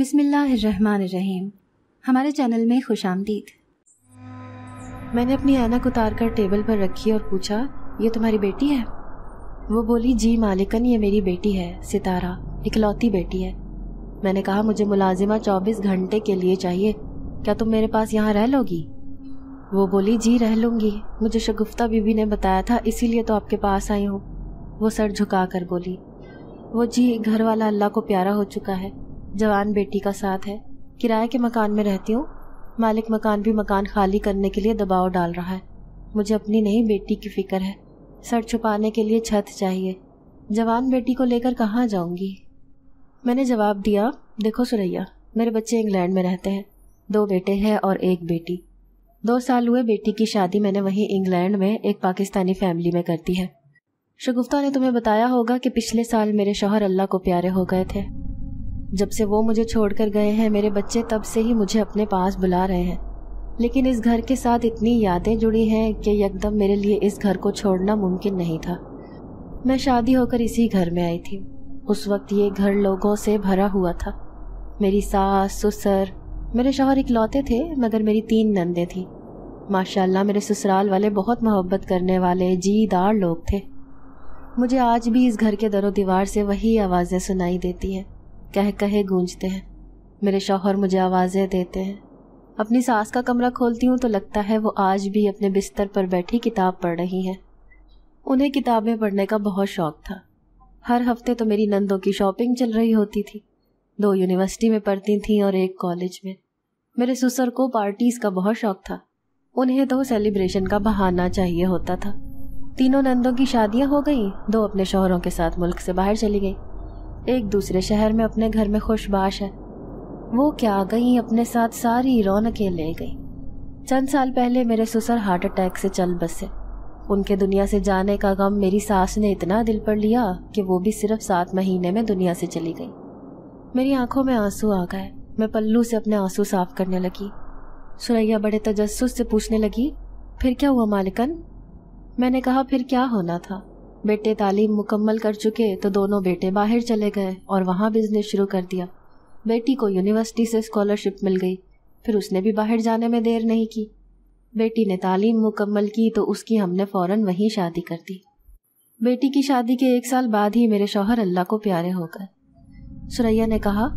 रहीम हमारे चैनल में खुश आमदीद मैंने अपनी ऐनक उतार कर टेबल पर रखी और पूछा ये तुम्हारी बेटी है वो बोली जी मालिकन ये मेरी बेटी है सितारा इकलौती बेटी है मैंने कहा मुझे मुलाजिमा चौबीस घंटे के लिए चाहिए क्या तुम मेरे पास यहाँ रह लोगी वो बोली जी रह लूँगी मुझे शगुफ्ता बीबी ने बताया था इसीलिए तो आपके पास आई हूँ वो सर झुका कर बोली वो जी घर वाला अल्लाह को प्यारा हो चुका है जवान बेटी का साथ है किराए के मकान में रहती हूँ मालिक मकान भी मकान खाली करने के लिए दबाव डाल रहा है मुझे अपनी नहीं बेटी की फिक्र है सर छुपाने के लिए छत चाहिए जवान बेटी को लेकर कहाँ जाऊंगी मैंने जवाब दिया देखो सुरैया मेरे बच्चे इंग्लैंड में रहते हैं दो बेटे हैं और एक बेटी दो साल हुए बेटी की शादी मैंने वहीं इंग्लैंड में एक पाकिस्तानी फैमिली में कर दी है शगुफ्ता ने तुम्हें बताया होगा कि पिछले साल मेरे शोहर अल्लाह को प्यारे हो गए थे जब से वो मुझे छोड़कर गए हैं मेरे बच्चे तब से ही मुझे अपने पास बुला रहे हैं लेकिन इस घर के साथ इतनी यादें जुड़ी हैं कि यकदम मेरे लिए इस घर को छोड़ना मुमकिन नहीं था मैं शादी होकर इसी घर में आई थी उस वक्त ये घर लोगों से भरा हुआ था मेरी सास ससुर मेरे शौहर इकलौते थे मगर मेरी तीन नंदे थी माशाल्लाह मेरे ससुराल वाले बहुत मोहब्बत करने वाले जीदार लोग थे मुझे आज भी इस घर के दरों दीवार से वही आवाज़ें सुनाई देती हैं कह कहे गूंजते हैं मेरे शौहर मुझे आवाज़ें देते हैं अपनी सास का कमरा खोलती हूँ तो लगता है वो आज भी अपने बिस्तर पर बैठी किताब पढ़ रही हैं उन्हें किताबें पढ़ने का बहुत शौक था हर हफ्ते तो मेरी नंदों की शॉपिंग चल रही होती थी दो यूनिवर्सिटी में पढ़ती थीं और एक कॉलेज में मेरे ससुर को पार्टीज़ का बहुत शौक था उन्हें तो सेलिब्रेशन का बहाना चाहिए होता था तीनों नंदों की शादियां हो गई दो अपने शोहरों के साथ मुल्क से बाहर चली गई एक दूसरे शहर में अपने घर में खुशबाश है वो क्या गई अपने साथ सारी रौनकें ले गई चंद साल पहले मेरे ससुर हार्ट अटैक से चल बसे उनके दुनिया से जाने का गम मेरी सास ने इतना दिल पर लिया कि वो भी सिर्फ सात महीने में दुनिया से चली गई मेरी आंखों में आंसू आ गए मैं पल्लू से अपने आंसू साफ करने लगी सुरैया बड़े तजस्स से पूछने लगी फिर क्या हुआ मालिकन मैंने कहा फिर क्या होना था बेटे तालीम मुकम्मल कर चुके तो दोनों बेटे बाहर चले गए और वहाँ बिजनेस शुरू कर दिया बेटी को यूनिवर्सिटी से स्कॉलरशिप मिल गई फिर उसने भी बाहर जाने में देर नहीं की बेटी ने तालीम मुकम्मल की तो उसकी हमने फ़ौर वहीं शादी कर दी बेटी की शादी के एक साल बाद ही मेरे शौहर अल्लाह को प्यारे हो गए सुरैया ने कहा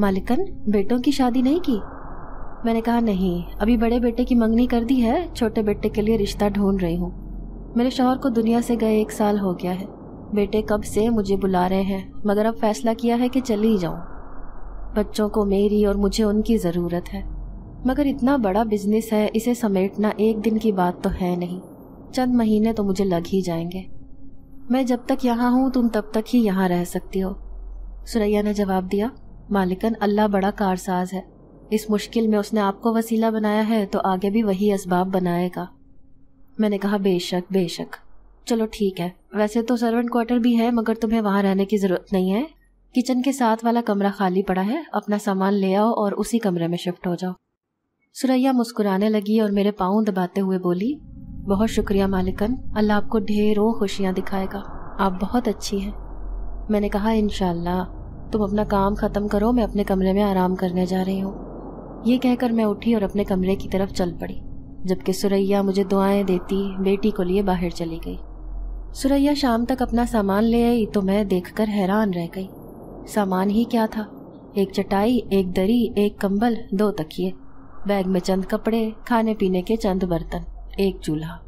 मालिकन बेटों की शादी नहीं की मैंने कहा नहीं अभी बड़े बेटे की मंगनी कर दी है छोटे बेटे के लिए रिश्ता ढूंढ रही हूँ मेरे शोहर को दुनिया से गए एक साल हो गया है बेटे कब से मुझे बुला रहे हैं मगर अब फैसला किया है कि चली जाऊं जाऊँ बच्चों को मेरी और मुझे उनकी ज़रूरत है मगर इतना बड़ा बिजनेस है इसे समेटना एक दिन की बात तो है नहीं चंद महीने तो मुझे लग ही जाएंगे मैं जब तक यहाँ हूँ तुम तब तक ही यहाँ रह सकती हो सुरैया ने जवाब दिया मालिकन अल्लाह बड़ा कारसाज है इस मुश्किल में उसने आपको वसीला बनाया है तो आगे भी वही इसबाब बनाएगा मैंने कहा बेशक बेशक चलो ठीक है वैसे तो सर्वेंट क्वार्टर भी है मगर तुम्हें वहां रहने की ज़रूरत नहीं है किचन के साथ वाला कमरा खाली पड़ा है अपना सामान ले आओ और उसी कमरे में शिफ्ट हो जाओ सुरैया मुस्कुराने लगी और मेरे पाँव दबाते हुए बोली बहुत शुक्रिया मालिकन अल्लाह आपको ढेरों खुशियाँ दिखाएगा आप बहुत अच्छी हैं मैंने कहा इनशाला तुम अपना काम ख़त्म करो मैं अपने कमरे में आराम करने जा रही हूँ ये कहकर मैं उठी और अपने कमरे की तरफ चल पड़ी जबकि सुरैया मुझे दुआएं देती बेटी को लिए बाहर चली गई सुरैया शाम तक अपना सामान ले आई तो मैं देखकर हैरान रह गई सामान ही क्या था एक चटाई एक दरी एक कंबल दो तकिए बैग में चंद कपड़े खाने पीने के चंद बर्तन एक चूल्हा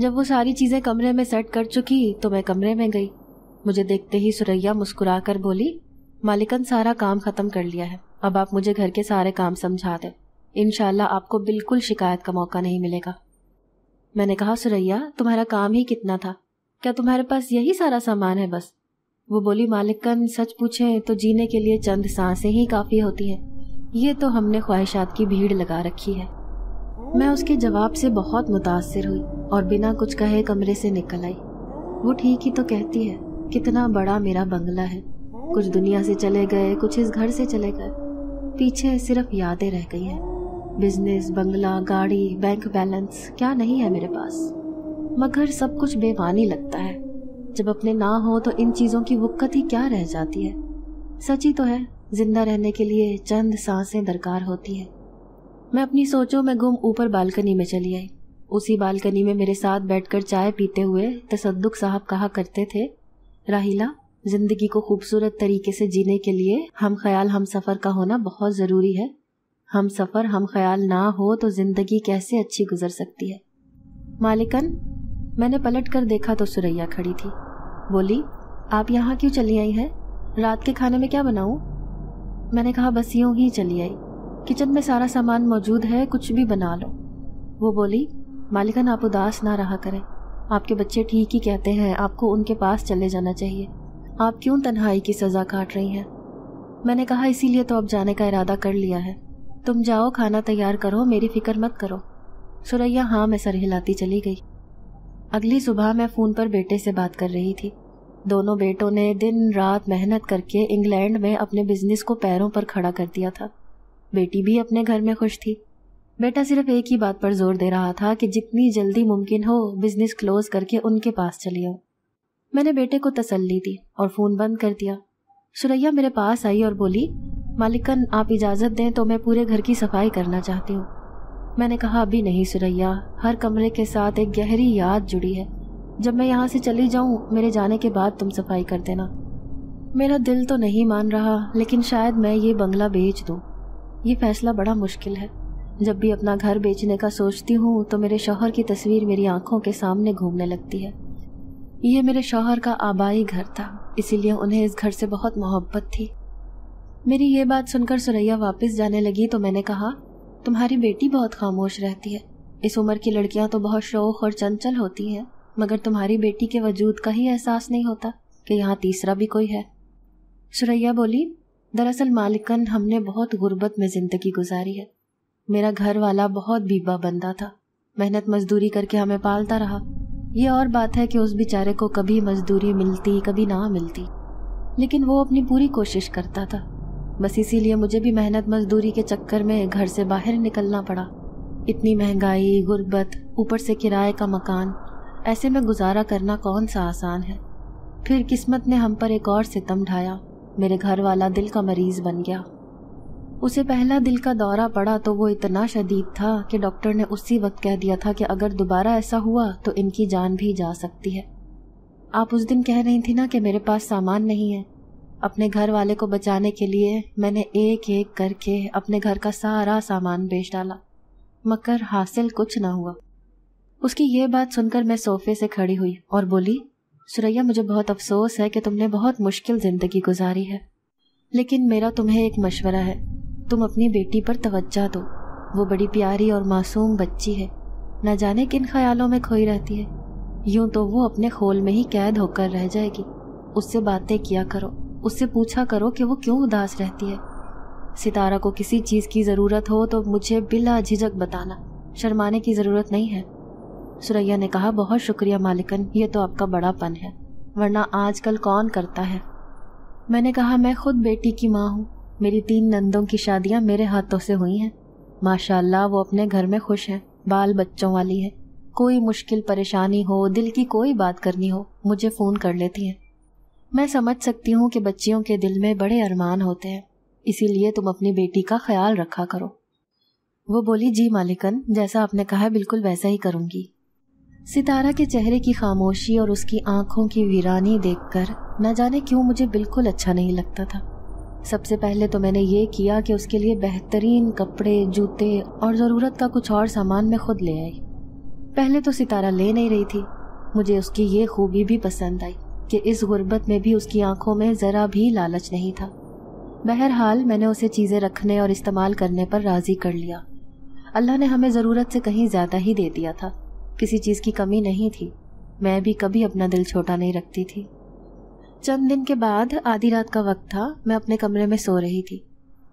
जब वो सारी चीज़ें कमरे में सेट कर चुकी तो मैं कमरे में गई मुझे देखते ही सुरैया मुस्कुरा कर बोली मालिकन सारा काम ख़त्म कर लिया है अब आप मुझे घर के सारे काम समझा दें इनशाला आपको बिल्कुल शिकायत का मौका नहीं मिलेगा मैंने कहा सुरैया तुम्हारा काम ही कितना था क्या तुम्हारे पास यही सारा सामान है बस वो बोली मालिकन सच पूछे तो जीने के लिए चंद सांसें ही काफ़ी होती हैं ये तो हमने ख्वाहिशात की भीड़ लगा रखी है मैं उसके जवाब से बहुत मुतासर हुई और बिना कुछ कहे कमरे से निकल आई वो ठीक ही तो कहती है कितना बड़ा मेरा बंगला है कुछ दुनिया से चले गए कुछ इस घर से चले गए पीछे सिर्फ यादें रह गई हैं बिजनेस बंगला गाड़ी बैंक बैलेंस क्या नहीं है मेरे पास मगर सब कुछ बेमानी लगता है जब अपने ना हो तो इन चीज़ों की वक्त ही क्या रह जाती है सच ही तो है जिंदा रहने के लिए चंद सांसें दरकार होती है मैं अपनी सोचों में गुम ऊपर बालकनी में चली आई उसी बालकनी में मेरे साथ बैठकर चाय पीते हुए तसद्दुक साहब कहा करते थे राहिला जिंदगी को खूबसूरत तरीके से जीने के लिए हम ख्याल हम सफ़र का होना बहुत ज़रूरी है हम सफ़र हम ख्याल ना हो तो ज़िंदगी कैसे अच्छी गुजर सकती है मालिकन मैंने पलट कर देखा तो सुरैया खड़ी थी बोली आप यहाँ क्यों चली आई हैं रात के खाने में क्या बनाऊ मैंने कहा बस यूं ही चली आई किचन में सारा सामान मौजूद है कुछ भी बना लो वो बोली मालिकन आप उदास ना रहा करें आपके बच्चे ठीक ही कहते हैं आपको उनके पास चले जाना चाहिए आप क्यों तन्हाई की सज़ा काट रही हैं मैंने कहा इसीलिए तो अब जाने का इरादा कर लिया है तुम जाओ खाना तैयार करो मेरी फिक्र मत करो सुरैया हाँ मैं सर हिलाती चली गई अगली सुबह मैं फ़ोन पर बेटे से बात कर रही थी दोनों बेटों ने दिन रात मेहनत करके इंग्लैंड में अपने बिजनेस को पैरों पर खड़ा कर दिया था बेटी भी अपने घर में खुश थी बेटा सिर्फ एक ही बात पर जोर दे रहा था कि जितनी जल्दी मुमकिन हो बिजनेस क्लोज करके उनके पास चली आओ मैंने बेटे को तसल्ली दी और फ़ोन बंद कर दिया सुरैया मेरे पास आई और बोली मालिकन आप इजाज़त दें तो मैं पूरे घर की सफाई करना चाहती हूँ मैंने कहा अभी नहीं सुरैया हर कमरे के साथ एक गहरी याद जुड़ी है जब मैं यहाँ से चली जाऊँ मेरे जाने के बाद तुम सफाई कर देना मेरा दिल तो नहीं मान रहा लेकिन शायद मैं ये बंगला बेच दूँ ये फैसला बड़ा मुश्किल है जब भी अपना घर बेचने का सोचती हूँ तो मेरे शोहर की तस्वीर मेरी आंखों के सामने घूमने लगती है ये मेरे शोहर का आबाई घर था इसीलिए उन्हें इस घर से बहुत मोहब्बत थी मेरी ये बात सुनकर सुरैया वापस जाने लगी तो मैंने कहा तुम्हारी बेटी बहुत खामोश रहती है इस उम्र की लड़कियां तो बहुत शौक और चंचल होती हैं मगर तुम्हारी बेटी के वजूद का ही एहसास नहीं होता कि यहाँ तीसरा भी कोई है सुरैया बोली दरअसल मालिकन हमने बहुत गुर्बत में ज़िंदगी गुजारी है मेरा घर वाला बहुत बीबा बंदा था मेहनत मजदूरी करके हमें पालता रहा ये और बात है कि उस बेचारे को कभी मजदूरी मिलती कभी ना मिलती लेकिन वो अपनी पूरी कोशिश करता था बस इसीलिए मुझे भी मेहनत मजदूरी के चक्कर में घर से बाहर निकलना पड़ा इतनी महंगाई गुर्बत ऊपर से किराए का मकान ऐसे में गुजारा करना कौन सा आसान है फिर किस्मत ने हम पर एक और सितम ढाया मेरे घर वाला दिल का मरीज बन गया उसे पहला दिल का दौरा पड़ा तो वो इतना शदीद था कि डॉक्टर ने उसी वक्त कह दिया था कि अगर दोबारा ऐसा हुआ तो इनकी जान भी जा सकती है आप उस दिन कह रही थी ना कि मेरे पास सामान नहीं है अपने घर वाले को बचाने के लिए मैंने एक एक करके अपने घर का सारा सामान बेच डाला मगर हासिल कुछ ना हुआ उसकी ये बात सुनकर मैं सोफे से खड़ी हुई और बोली सुरैया मुझे बहुत अफसोस है कि तुमने बहुत मुश्किल ज़िंदगी गुजारी है लेकिन मेरा तुम्हें एक मशवरा है तुम अपनी बेटी पर तवज्जा दो वो बड़ी प्यारी और मासूम बच्ची है न जाने किन ख्यालों में खोई रहती है यूं तो वो अपने खोल में ही कैद होकर रह जाएगी उससे बातें किया करो उससे पूछा करो कि वो क्यों उदास रहती है सितारा को किसी चीज़ की ज़रूरत हो तो मुझे बिला झिझक बताना शर्माने की ज़रूरत नहीं है सुरैया ने कहा बहुत शुक्रिया मालिकन ये तो आपका बड़ापन है वरना आजकल कौन करता है मैंने कहा मैं खुद बेटी की माँ हूँ मेरी तीन नंदों की शादियाँ मेरे हाथों से हुई हैं माशाल्लाह वो अपने घर में खुश हैं बाल बच्चों वाली है कोई मुश्किल परेशानी हो दिल की कोई बात करनी हो मुझे फ़ोन कर लेती हैं मैं समझ सकती हूँ कि बच्चियों के दिल में बड़े अरमान होते हैं इसीलिए तुम अपनी बेटी का ख्याल रखा करो वो बोली जी मालिकन जैसा आपने कहा बिल्कुल वैसा ही करूँगी सितारा के चेहरे की खामोशी और उसकी आंखों की वीरानी देखकर न जाने क्यों मुझे बिल्कुल अच्छा नहीं लगता था सबसे पहले तो मैंने ये किया कि उसके लिए बेहतरीन कपड़े जूते और ज़रूरत का कुछ और सामान मैं खुद ले आई पहले तो सितारा ले नहीं रही थी मुझे उसकी ये खूबी भी पसंद आई कि इस गुर्बत में भी उसकी आंखों में ज़रा भी लालच नहीं था बहरहाल मैंने उसे चीज़ें रखने और इस्तेमाल करने पर राज़ी कर लिया अल्लाह ने हमें ज़रूरत से कहीं ज़्यादा ही दे दिया था किसी चीज़ की कमी नहीं थी मैं भी कभी अपना दिल छोटा नहीं रखती थी चंद दिन के बाद आधी रात का वक्त था मैं अपने कमरे में सो रही थी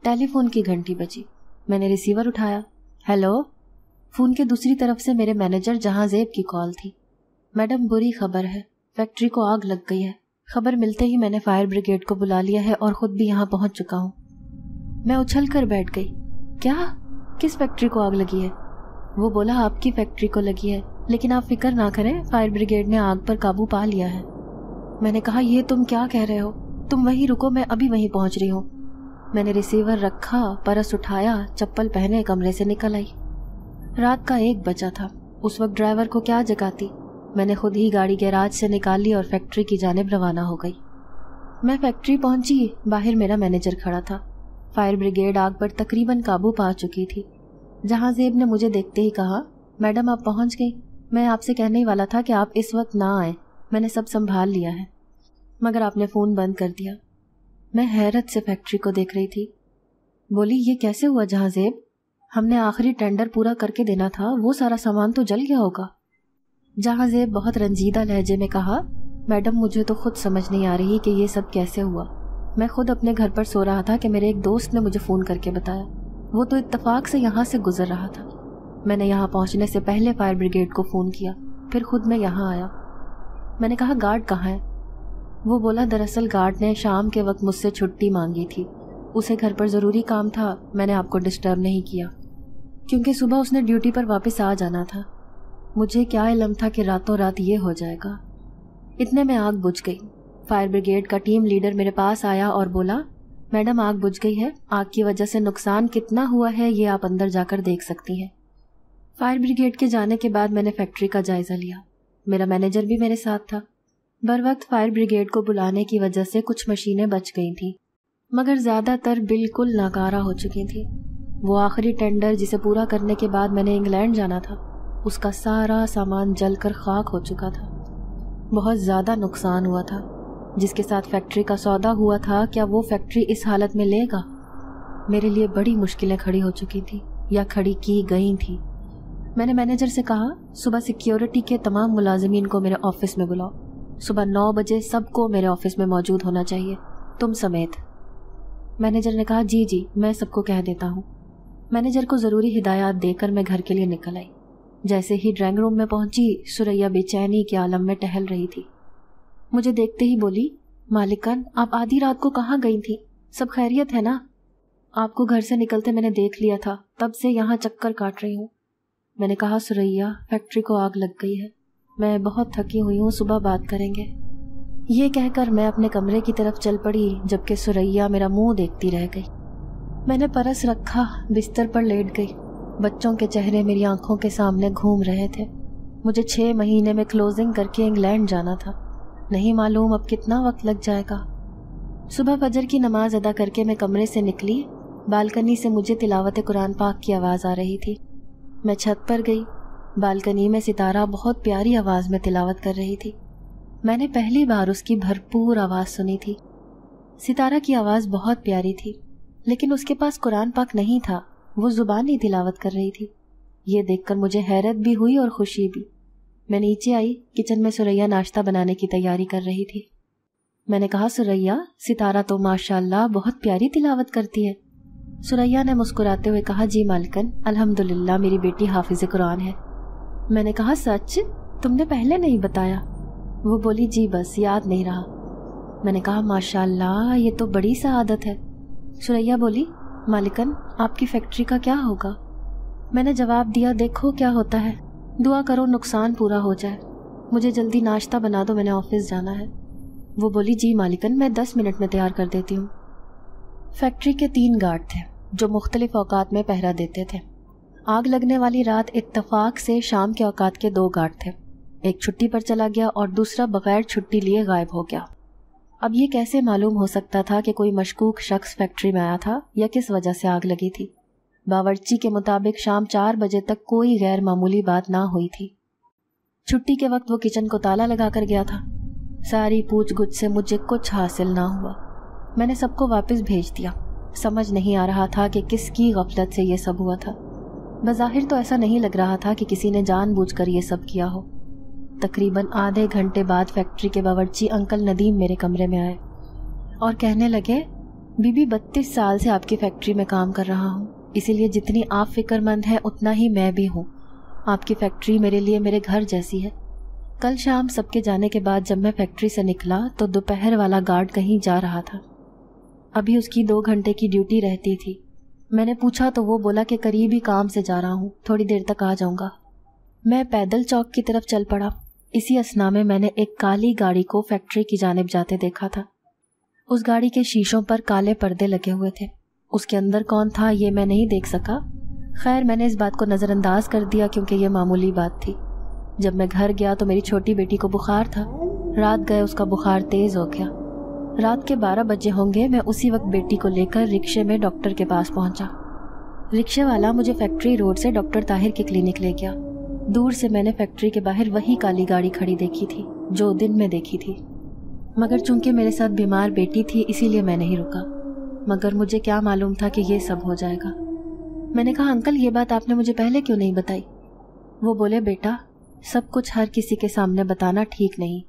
टेलीफोन की घंटी बची मैंने रिसीवर उठाया हेलो फ़ोन के दूसरी तरफ से मेरे मैनेजर जेब की कॉल थी मैडम बुरी खबर है फैक्ट्री को आग लग गई है खबर मिलते ही मैंने फायर ब्रिगेड को बुला लिया है और खुद भी यहाँ पहुंच चुका हूँ मैं उछल कर बैठ गई क्या किस फैक्ट्री को आग लगी है वो बोला आपकी फैक्ट्री को लगी है लेकिन आप फिक्र ना करें फायर ब्रिगेड ने आग पर काबू पा लिया है मैंने कहा ये तुम क्या कह रहे हो तुम वहीं रुको मैं अभी वहीं पहुंच रही हूँ मैंने रिसीवर रखा परस उठाया चप्पल पहने कमरे से निकल आई रात का एक बचा था उस वक्त ड्राइवर को क्या जगाती मैंने खुद ही गाड़ी गैराज से निकाल ली और फैक्ट्री की जानब रवाना हो गई मैं फैक्ट्री पहुंची बाहर मेरा मैनेजर खड़ा था फायर ब्रिगेड आग पर तकरीबन काबू पा चुकी थी जहां जेब ने मुझे देखते ही कहा मैडम आप पहुंच गई मैं आपसे कहने ही वाला था कि आप इस वक्त ना आए मैंने सब संभाल लिया है मगर आपने फ़ोन बंद कर दिया मैं हैरत से फैक्ट्री को देख रही थी बोली ये कैसे हुआ जहाँ हमने आखिरी टेंडर पूरा करके देना था वो सारा सामान तो जल गया होगा जहां जेब बहुत रंजीदा लहजे में कहा मैडम मुझे तो खुद समझ नहीं आ रही कि ये सब कैसे हुआ मैं खुद अपने घर पर सो रहा था कि मेरे एक दोस्त ने मुझे फ़ोन करके बताया वो तो इत्तेफाक से यहाँ से गुजर रहा था मैंने यहाँ पहुँचने से पहले फायर ब्रिगेड को फ़ोन किया फिर खुद मैं यहाँ आया मैंने कहा गार्ड कहाँ है वो बोला दरअसल गार्ड ने शाम के वक्त मुझसे छुट्टी मांगी थी उसे घर पर ज़रूरी काम था मैंने आपको डिस्टर्ब नहीं किया क्योंकि सुबह उसने ड्यूटी पर वापस आ जाना था मुझे क्या इलम था कि रातों रात ये हो जाएगा इतने में आग बुझ गई फायर ब्रिगेड का टीम लीडर मेरे पास आया और बोला मैडम आग बुझ गई है आग की वजह से नुकसान कितना हुआ है ये आप अंदर जाकर देख सकती हैं फायर ब्रिगेड के जाने के बाद मैंने फैक्ट्री का जायज़ा लिया मेरा मैनेजर भी मेरे साथ था बर वक्त फायर ब्रिगेड को बुलाने की वजह से कुछ मशीनें बच गई थीं मगर ज़्यादातर बिल्कुल नाकारा हो चुकी थी वो आखिरी टेंडर जिसे पूरा करने के बाद मैंने इंग्लैंड जाना था उसका सारा सामान जलकर खाक हो चुका था बहुत ज़्यादा नुकसान हुआ था जिसके साथ फैक्ट्री का सौदा हुआ था क्या वो फैक्ट्री इस हालत में लेगा मेरे लिए बड़ी मुश्किलें खड़ी हो चुकी थी या खड़ी की गई थी मैंने मैनेजर से कहा सुबह सिक्योरिटी के तमाम मुलाजमीन को मेरे ऑफिस में बुलाओ सुबह नौ बजे सबको मेरे ऑफिस में मौजूद होना चाहिए तुम समेत मैनेजर ने कहा जी जी मैं सबको कह देता हूँ मैनेजर को ज़रूरी हिदायत देकर मैं घर के लिए निकल आई जैसे ही ड्राइंग रूम में पहुंची सुरैया बेचैनी के आलम में टहल रही थी मुझे देखते ही बोली मालिकन आप आधी रात को कहाँ गई थी सब खैरियत है ना आपको घर से निकलते मैंने देख लिया था तब से यहाँ चक्कर काट रही हूँ मैंने कहा सुरैया फैक्ट्री को आग लग गई है मैं बहुत थकी हुई हूँ सुबह बात करेंगे ये कहकर मैं अपने कमरे की तरफ चल पड़ी जबकि सुरैया मेरा मुंह देखती रह गई मैंने परस रखा बिस्तर पर लेट गई बच्चों के चेहरे मेरी आंखों के सामने घूम रहे थे मुझे छः महीने में क्लोजिंग करके इंग्लैंड जाना था नहीं मालूम अब कितना वक्त लग जाएगा सुबह फजर की नमाज अदा करके मैं कमरे से निकली बालकनी से मुझे तिलावत कुरान पाक की आवाज़ आ रही थी मैं छत पर गई बालकनी में सितारा बहुत प्यारी आवाज़ में तिलावत कर रही थी मैंने पहली बार उसकी भरपूर आवाज़ सुनी थी सितारा की आवाज़ बहुत प्यारी थी लेकिन उसके पास कुरान पाक नहीं था वो ज़ुबानी तिलावत कर रही थी ये देखकर मुझे हैरत भी हुई और खुशी भी मैं नीचे आई किचन में सुरैया नाश्ता बनाने की तैयारी कर रही थी मैंने कहा सुरैया सितारा तो माशाल्लाह बहुत प्यारी तिलावत करती है सुरैया ने मुस्कुराते हुए कहा जी मालकन अल्हम्दुलिल्लाह मेरी बेटी हाफिज कुरान है मैंने कहा सच तुमने पहले नहीं बताया वो बोली जी बस याद नहीं रहा मैंने कहा माशाल्लाह ये तो बड़ी सा आदत है सुरैया बोली मालिकन आपकी फैक्ट्री का क्या होगा मैंने जवाब दिया देखो क्या होता है दुआ करो नुकसान पूरा हो जाए मुझे जल्दी नाश्ता बना दो मैंने ऑफिस जाना है वो बोली जी मालिकन मैं दस मिनट में तैयार कर देती हूँ फैक्ट्री के तीन गार्ड थे जो मुख्तलिफ अवकात में पहरा देते थे आग लगने वाली रात इत्तफाक से शाम के अवकात के दो गार्ड थे एक छुट्टी पर चला गया और दूसरा बगैर छुट्टी लिए गायब हो गया अब ये कैसे मालूम हो सकता था कि कोई मशकूक शख्स फैक्ट्री में आया था या किस वजह से आग लगी थी बावर्ची के मुताबिक शाम चार बजे तक कोई गैर मामूली बात ना हुई थी छुट्टी के वक्त वो किचन को ताला लगा कर गया था सारी पूछ गुछ से मुझे कुछ हासिल ना हुआ मैंने सबको वापस भेज दिया समझ नहीं आ रहा था कि किसकी गफलत से यह सब हुआ था बज़ाहिर तो ऐसा नहीं लग रहा था कि किसी ने जानबूझकर ये सब किया हो तकरीबन आधे घंटे बाद फैक्ट्री के बावर्ची अंकल नदीम मेरे कमरे में आए और कहने लगे बीबी बत्तीस साल से आपकी फैक्ट्री में काम कर रहा हूँ इसीलिए जितनी आप फिक्रमंद हैं उतना ही मैं भी हूँ आपकी फैक्ट्री मेरे लिए मेरे घर जैसी है कल शाम सबके जाने के बाद जब मैं फैक्ट्री से निकला तो दोपहर वाला गार्ड कहीं जा रहा था अभी उसकी दो घंटे की ड्यूटी रहती थी मैंने पूछा तो वो बोला कि करीब ही काम से जा रहा हूँ थोड़ी देर तक आ जाऊँगा मैं पैदल चौक की तरफ चल पड़ा इसी असना में मैंने एक काली गाड़ी को फैक्ट्री की जानब जाते देखा था उस गाड़ी के शीशों पर काले पर्दे लगे हुए थे उसके अंदर कौन था ये मैं नहीं देख सका खैर मैंने इस बात को नज़रअंदाज कर दिया क्योंकि यह मामूली बात थी जब मैं घर गया तो मेरी छोटी बेटी को बुखार था रात गए उसका बुखार तेज़ हो गया रात के बारह बजे होंगे मैं उसी वक्त बेटी को लेकर रिक्शे में डॉक्टर के पास पहुंचा। रिक्शे वाला मुझे फैक्ट्री रोड से डॉक्टर ताहिर के क्लिनिक ले गया दूर से मैंने फैक्ट्री के बाहर वही काली गाड़ी खड़ी देखी थी जो दिन में देखी थी मगर चूंकि मेरे साथ बीमार बेटी थी इसीलिए मैं नहीं रुका मगर मुझे क्या मालूम था कि ये सब हो जाएगा मैंने कहा अंकल ये बात आपने मुझे पहले क्यों नहीं बताई वो बोले बेटा सब कुछ हर किसी के सामने बताना ठीक नहीं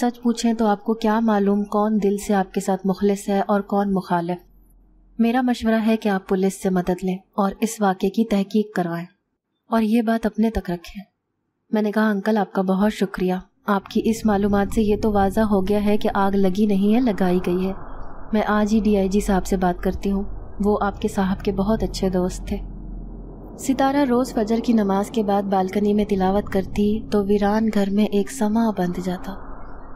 सच पूछें तो आपको क्या मालूम कौन दिल से आपके साथ मुखलिस है और कौन मुखालिफ मेरा मशवरा है कि आप पुलिस से मदद लें और इस वाक्य की तहकीक करवाएं और ये बात अपने तक रखें मैंने कहा अंकल आपका बहुत शुक्रिया आपकी इस मालूम से ये तो वाजा हो गया है कि आग लगी नहीं है लगाई गई है मैं आज ही डीआईजी साहब से बात करती हूँ वो आपके साहब के बहुत अच्छे दोस्त थे सितारा रोज़ फजर की नमाज के बाद बालकनी में तिलावत करती तो वीरान घर में एक समा बंध जाता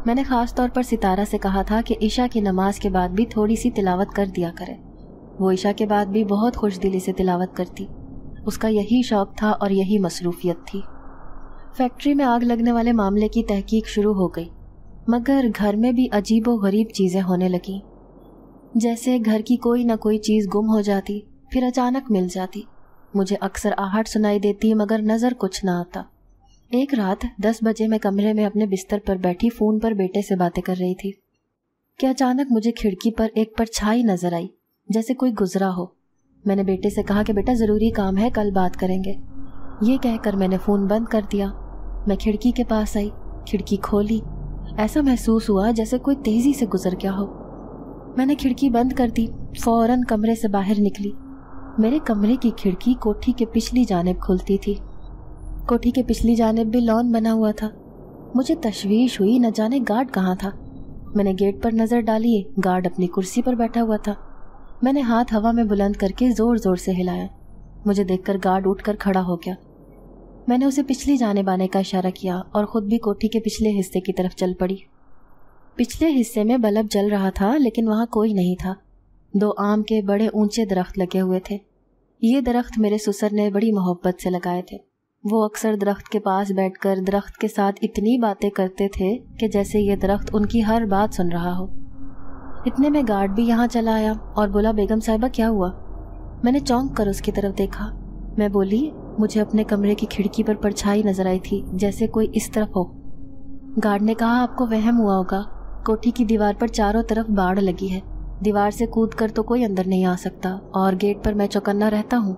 मैंने ख़ास तौर पर सितारा से कहा था कि ईशा की नमाज के बाद भी थोड़ी सी तिलावत कर दिया करे वो ईशा के बाद भी बहुत खुश दिली से तिलावत करती उसका यही शौक था और यही मसरूफियत थी फैक्ट्री में आग लगने वाले मामले की तहकीक शुरू हो गई मगर घर में भी अजीब व गरीब चीज़ें होने लगीं जैसे घर की कोई ना कोई चीज़ गुम हो जाती फिर अचानक मिल जाती मुझे अक्सर आहट सुनाई देती मगर नज़र कुछ ना आता एक रात दस बजे मैं कमरे में अपने बिस्तर पर बैठी फ़ोन पर बेटे से बातें कर रही थी कि अचानक मुझे खिड़की पर एक परछाई नज़र आई जैसे कोई गुजरा हो मैंने बेटे से कहा कि बेटा ज़रूरी काम है कल बात करेंगे ये कहकर मैंने फ़ोन बंद कर दिया मैं खिड़की के पास आई खिड़की खोली ऐसा महसूस हुआ जैसे कोई तेज़ी से गुजर गया हो मैंने खिड़की बंद कर दी फौरन कमरे से बाहर निकली मेरे कमरे की खिड़की कोठी के पिछली जानब खुलती थी कोठी के पिछली जानब भी लॉन बना हुआ था मुझे तशवीश हुई न जाने गार्ड कहाँ था मैंने गेट पर नज़र डाली गार्ड अपनी कुर्सी पर बैठा हुआ था मैंने हाथ हवा में बुलंद करके ज़ोर ज़ोर से हिलाया मुझे देखकर गार्ड उठकर खड़ा हो गया मैंने उसे पिछली जाने बाने का इशारा किया और ख़ुद भी कोठी के पिछले हिस्से की तरफ चल पड़ी पिछले हिस्से में बल्ब जल रहा था लेकिन वहाँ कोई नहीं था दो आम के बड़े ऊंचे दरख्त लगे हुए थे ये दरख्त मेरे ससुर ने बड़ी मोहब्बत से लगाए थे वो अक्सर दरख्त के पास बैठकर दरख्त के साथ इतनी बातें करते थे कि जैसे ये दरख्त उनकी हर बात सुन रहा हो इतने में गार्ड भी यहाँ चला आया और बोला बेगम साहिबा क्या हुआ मैंने चौंक कर उसकी तरफ देखा मैं बोली मुझे अपने कमरे की खिड़की पर परछाई नजर आई थी जैसे कोई इस तरफ हो गार्ड ने कहा आपको वहम हुआ होगा कोठी की दीवार पर चारों तरफ बाढ़ लगी है दीवार से कूद कर तो कोई अंदर नहीं आ सकता और गेट पर मैं चौकन्ना रहता हूँ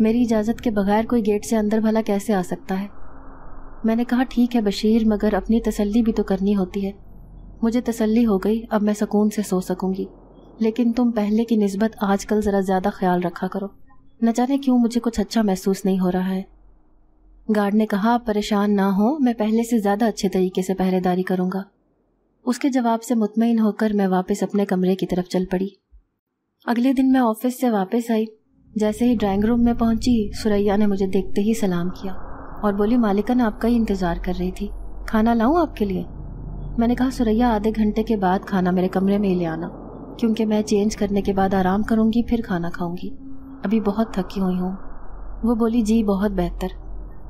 मेरी इजाज़त के बगैर कोई गेट से अंदर भला कैसे आ सकता है मैंने कहा ठीक है बशीर मगर अपनी तसल्ली भी तो करनी होती है मुझे तसल्ली हो गई अब मैं सुकून से सो सकूंगी लेकिन तुम पहले की नस्बत आजकल ज़रा ज़्यादा ख्याल रखा करो न जाने क्यों मुझे कुछ अच्छा महसूस नहीं हो रहा है गार्ड ने कहा आप परेशान ना हो मैं पहले से ज़्यादा अच्छे तरीके से पहरेदारी करूँगा उसके जवाब से मुतमिन होकर मैं वापस अपने कमरे की तरफ चल पड़ी अगले दिन मैं ऑफिस से वापस आई जैसे ही ड्राइंग रूम में पहुंची सुरैया ने मुझे देखते ही सलाम किया और बोली मालिकन आपका ही इंतज़ार कर रही थी खाना लाऊं आपके लिए मैंने कहा सुरैया आधे घंटे के बाद खाना मेरे कमरे में ही ले आना क्योंकि मैं चेंज करने के बाद आराम करूंगी फिर खाना खाऊंगी अभी बहुत थकी हुई हूँ वो बोली जी बहुत बेहतर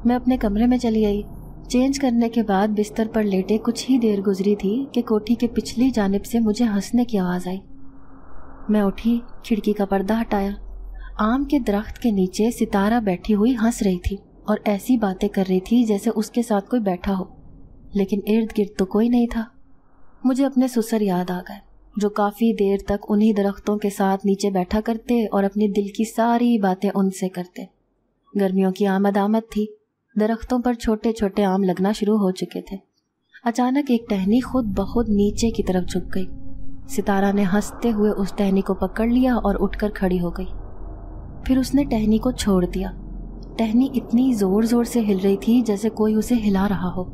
मैं अपने कमरे में चली आई चेंज करने के बाद बिस्तर पर लेटे कुछ ही देर गुजरी थी कि कोठी के पिछली जानब से मुझे हंसने की आवाज़ आई मैं उठी खिड़की का पर्दा हटाया आम के दरख्त के नीचे सितारा बैठी हुई हंस रही थी और ऐसी बातें कर रही थी जैसे उसके साथ कोई बैठा हो लेकिन इर्द गिर्द तो कोई नहीं था मुझे अपने ससुर याद आ गए जो काफ़ी देर तक उन्हीं दरख्तों के साथ नीचे बैठा करते और अपने दिल की सारी बातें उनसे करते गर्मियों की आमद आमद थी दरख्तों पर छोटे छोटे आम लगना शुरू हो चुके थे अचानक एक टहनी खुद बहुत नीचे की तरफ झुक गई सितारा ने हंसते हुए उस टहनी को पकड़ लिया और उठकर खड़ी हो गई फिर उसने टहनी को छोड़ दिया टहनी इतनी ज़ोर ज़ोर से हिल रही थी जैसे कोई उसे हिला रहा हो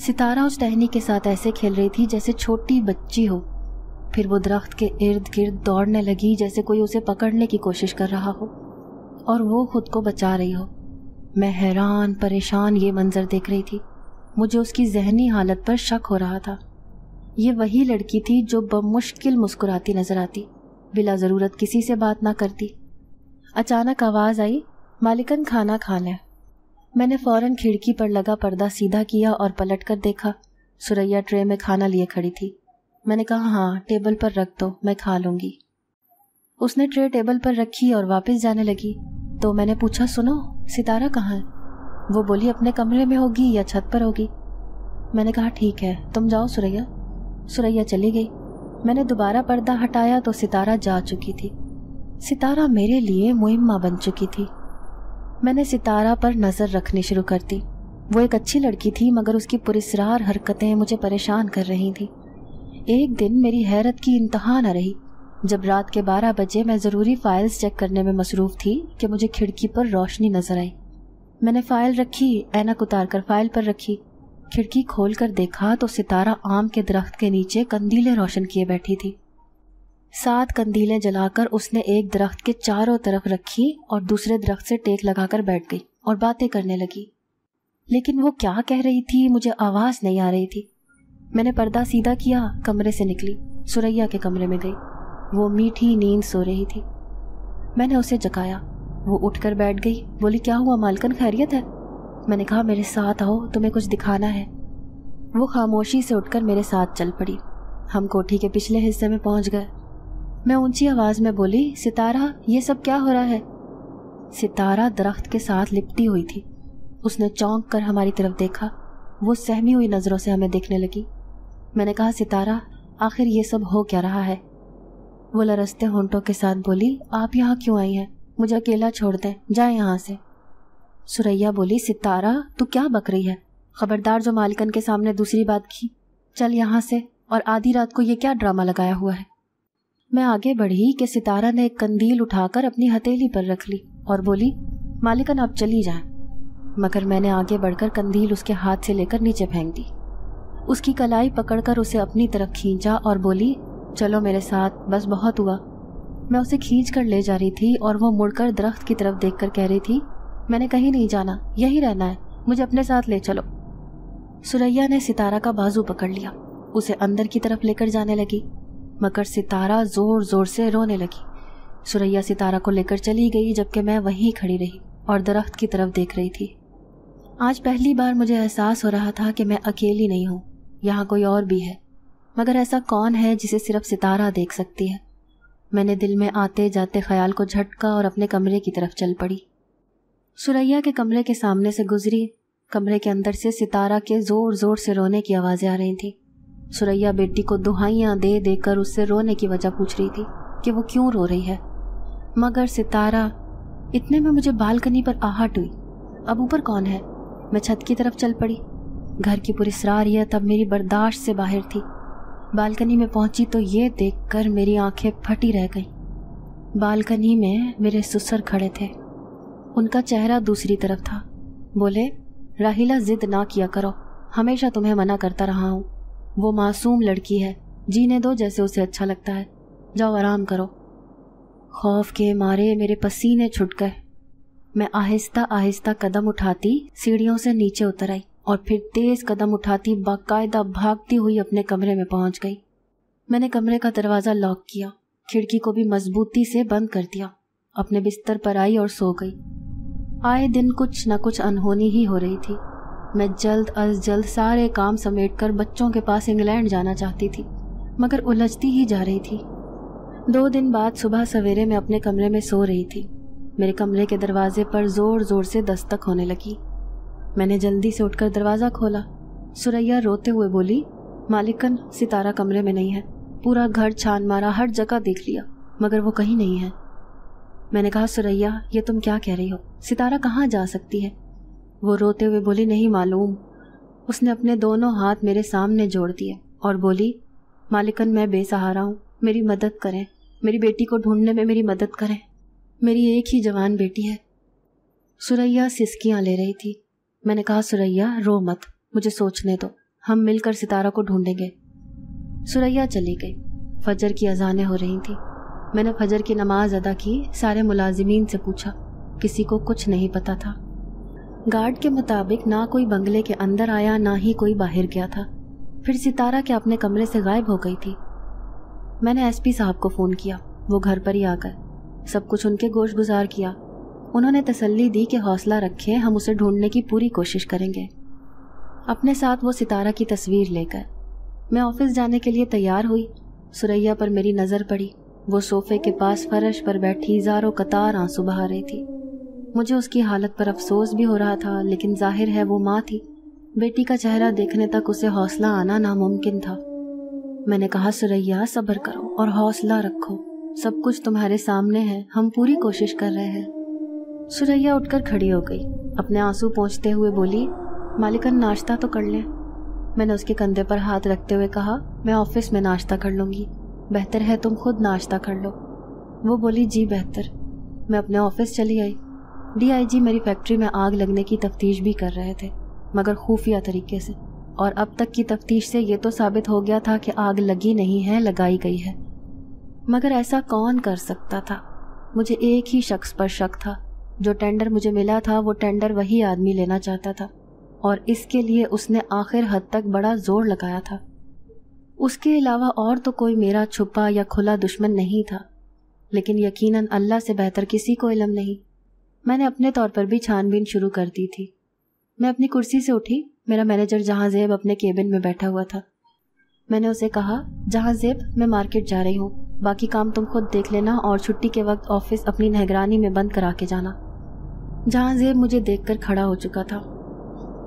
सितारा उस टहनी के साथ ऐसे खेल रही थी जैसे छोटी बच्ची हो फिर वो दरख्त के इर्द गिर्द दौड़ने लगी जैसे कोई उसे पकड़ने की कोशिश कर रहा हो और वो खुद को बचा रही हो मैं हैरान परेशान ये मंज़र देख रही थी मुझे उसकी जहनी हालत पर शक हो रहा था ये वही लड़की थी जो बमुश्किल मुस्कुराती नज़र आती बिला ज़रूरत किसी से बात ना करती अचानक आवाज़ आई मालिकन खाना खाना है मैंने फौरन खिड़की पर लगा पर्दा सीधा किया और पलट कर देखा सुरैया ट्रे में खाना लिए खड़ी थी मैंने कहा हाँ टेबल पर रख दो मैं खा लूंगी उसने ट्रे टेबल पर रखी और वापस जाने लगी तो मैंने पूछा सुनो सितारा कहाँ है वो बोली अपने कमरे में होगी या छत पर होगी मैंने कहा ठीक है तुम जाओ सुरैया सुरैया चली गई मैंने दोबारा पर्दा हटाया तो सितारा जा चुकी थी सितारा मेरे लिए मुहिमा बन चुकी थी मैंने सितारा पर नज़र रखनी शुरू कर दी वो एक अच्छी लड़की थी मगर उसकी पुरस्रार हरकतें मुझे परेशान कर रही थी एक दिन मेरी हैरत की इंतहा न रही जब रात के बारह बजे मैं ज़रूरी फ़ाइल्स चेक करने में मसरूफ़ थी कि मुझे खिड़की पर रोशनी नज़र आई मैंने फ़ाइल रखी ऐनक उतार कर फ़ाइल पर रखी खिड़की खोल कर देखा तो सितारा आम के दरख्त के नीचे कंदीले रोशन किए बैठी थी सात कंदीलें जलाकर उसने एक दरख्त के चारों तरफ रखी और दूसरे दरख्त से टेक लगाकर बैठ गई और बातें करने लगी लेकिन वो क्या कह रही थी मुझे आवाज़ नहीं आ रही थी मैंने पर्दा सीधा किया कमरे से निकली सुरैया के कमरे में गई वो मीठी नींद सो रही थी मैंने उसे जगाया वो उठकर बैठ गई बोली क्या हुआ मालकन खैरियत है मैंने कहा मेरे साथ आओ तुम्हें कुछ दिखाना है वो खामोशी से उठकर मेरे साथ चल पड़ी हम कोठी के पिछले हिस्से में पहुंच गए मैं ऊंची आवाज में बोली सितारा ये सब क्या हो रहा है सितारा दरख्त के साथ लिपटी हुई थी उसने चौंक कर हमारी तरफ देखा वो सहमी हुई नज़रों से हमें देखने लगी मैंने कहा सितारा आखिर ये सब हो क्या रहा है वो लरसते होंटों के साथ बोली आप यहाँ क्यों आई हैं मुझे अकेला छोड़ दें जाए यहाँ से सुरैया बोली सितारा तू क्या बक रही है खबरदार जो मालिकन के सामने दूसरी बात की चल यहाँ से और आधी रात को ये क्या ड्रामा लगाया हुआ है मैं आगे बढ़ी कि सितारा ने एक कंदील उठाकर अपनी हथेली पर रख ली और बोली मालिकन आप चली जाए मगर मैंने आगे बढ़कर कंदील उसके हाथ से लेकर नीचे फेंक दी उसकी कलाई पकड़कर उसे अपनी तरफ खींचा और बोली चलो मेरे साथ बस बहुत हुआ मैं उसे खींच कर ले जा रही थी और वो मुड़कर दरख्त की तरफ देख कर कह रही थी मैंने कहीं नहीं जाना यही रहना है मुझे अपने साथ ले चलो सुरैया ने सितारा का बाजू पकड़ लिया उसे अंदर की तरफ लेकर जाने लगी मगर सितारा ज़ोर ज़ोर से रोने लगी सुरैया सितारा को लेकर चली गई जबकि मैं वहीं खड़ी रही और दरख्त की तरफ देख रही थी आज पहली बार मुझे एहसास हो रहा था कि मैं अकेली नहीं हूँ यहाँ कोई और भी है मगर ऐसा कौन है जिसे सिर्फ सितारा देख सकती है मैंने दिल में आते जाते ख्याल को झटका और अपने कमरे की तरफ चल पड़ी सुरैया के कमरे के सामने से गुजरी कमरे के अंदर से सितारा के ज़ोर ज़ोर से रोने की आवाज़ें आ रही थीं सुरैया बेटी को दुहाइयाँ दे देकर उससे रोने की वजह पूछ रही थी कि वो क्यों रो रही है मगर सितारा इतने में मुझे बालकनी पर आहट हुई अब ऊपर कौन है मैं छत की तरफ चल पड़ी घर की पूरी सरारियत अब मेरी बर्दाश्त से बाहर थी बालकनी में पहुंची तो ये देखकर मेरी आंखें फटी रह गईं बालकनी में मेरे सुसर खड़े थे उनका चेहरा दूसरी तरफ था बोले राहिला जिद ना किया करो हमेशा तुम्हें मना करता रहा हूँ वो मासूम लड़की है जीने दो जैसे उसे अच्छा लगता है जाओ आराम करो खौफ के मारे मेरे पसीने छुट गए मैं आहिस्ता आहिस्ता कदम उठाती सीढ़ियों से नीचे उतर आई और फिर तेज कदम उठाती बाकायदा भागती हुई अपने कमरे में पहुंच गई मैंने कमरे का दरवाज़ा लॉक किया खिड़की को भी मजबूती से बंद कर दिया अपने बिस्तर पर आई और सो गई आए दिन कुछ न कुछ अनहोनी ही हो रही थी मैं जल्द अज जल्द सारे काम समेट कर बच्चों के पास इंग्लैंड जाना चाहती थी मगर उलझती ही जा रही थी दो दिन बाद सुबह सवेरे मैं अपने कमरे में सो रही थी मेरे कमरे के दरवाजे पर ज़ोर ज़ोर से दस्तक होने लगी मैंने जल्दी से उठकर दरवाज़ा खोला सुरैया रोते हुए बोली मालिकन सितारा कमरे में नहीं है पूरा घर छान मारा हर जगह देख लिया मगर वो कहीं नहीं है मैंने कहा सुरैया ये तुम क्या कह रही हो सितारा कहाँ जा सकती है वो रोते हुए बोली नहीं मालूम उसने अपने दोनों हाथ मेरे सामने जोड़ दिए और बोली मालिकन मैं बेसहारा हूँ मेरी मदद करें मेरी बेटी को ढूंढने में मेरी मदद करें मेरी एक ही जवान बेटी है सुरैया सिसकियाँ ले रही थी मैंने कहा सुरैया रो मत मुझे सोचने दो हम मिलकर सितारा को ढूंढेंगे सुरैया चली गई फजर की अजानें हो रही थी मैंने फजर की नमाज अदा की सारे मुलाजिमीन से पूछा किसी को कुछ नहीं पता था गार्ड के मुताबिक ना कोई बंगले के अंदर आया ना ही कोई बाहर गया था फिर सितारा के अपने कमरे से गायब हो गई थी मैंने एसपी साहब को फ़ोन किया वो घर पर ही आकर सब कुछ उनके गोश गुजार किया उन्होंने तसल्ली दी कि हौसला रखें हम उसे ढूंढने की पूरी कोशिश करेंगे अपने साथ वो सितारा की तस्वीर लेकर मैं ऑफिस जाने के लिए तैयार हुई सुरैया पर मेरी नज़र पड़ी वो सोफे के पास फर्श पर बैठी जारो कतार आंसू बहा रही थी मुझे उसकी हालत पर अफसोस भी हो रहा था लेकिन जाहिर है वो माँ थी बेटी का चेहरा देखने तक उसे हौसला आना नामुमकिन था मैंने कहा सुरैया सब्र करो और हौसला रखो सब कुछ तुम्हारे सामने है हम पूरी कोशिश कर रहे हैं सुरैया उठकर खड़ी हो गई अपने आंसू पहुँचते हुए बोली मालिकन नाश्ता तो कर ले मैंने उसके कंधे पर हाथ रखते हुए कहा मैं ऑफिस में नाश्ता कर लूँगी बेहतर है तुम खुद नाश्ता कर लो वो बोली जी बेहतर मैं अपने ऑफिस चली आई डीआईजी मेरी फैक्ट्री में आग लगने की तफ्तीश भी कर रहे थे मगर खुफिया तरीके से और अब तक की तफ्तीश से ये तो साबित हो गया था कि आग लगी नहीं है लगाई गई है मगर ऐसा कौन कर सकता था मुझे एक ही शख्स पर शक था जो टेंडर मुझे मिला था वो टेंडर वही आदमी लेना चाहता था और इसके लिए उसने आखिर हद तक बड़ा जोर लगाया था उसके अलावा और तो कोई मेरा छुपा या खुला दुश्मन नहीं था लेकिन यकीनन अल्लाह से बेहतर किसी को इलम नहीं मैंने अपने तौर पर भी छानबीन शुरू कर दी थी मैं अपनी कुर्सी से उठी मेरा मैनेजर जहाँ जेब अपने केबिन में बैठा हुआ था मैंने उसे कहा जहाँ जेब मैं मार्केट जा रही हूँ बाकी काम तुम खुद देख लेना और छुट्टी के वक्त ऑफिस अपनी निगरानी में बंद करा के जाना जहाँ जेब मुझे कर खड़ा हो चुका था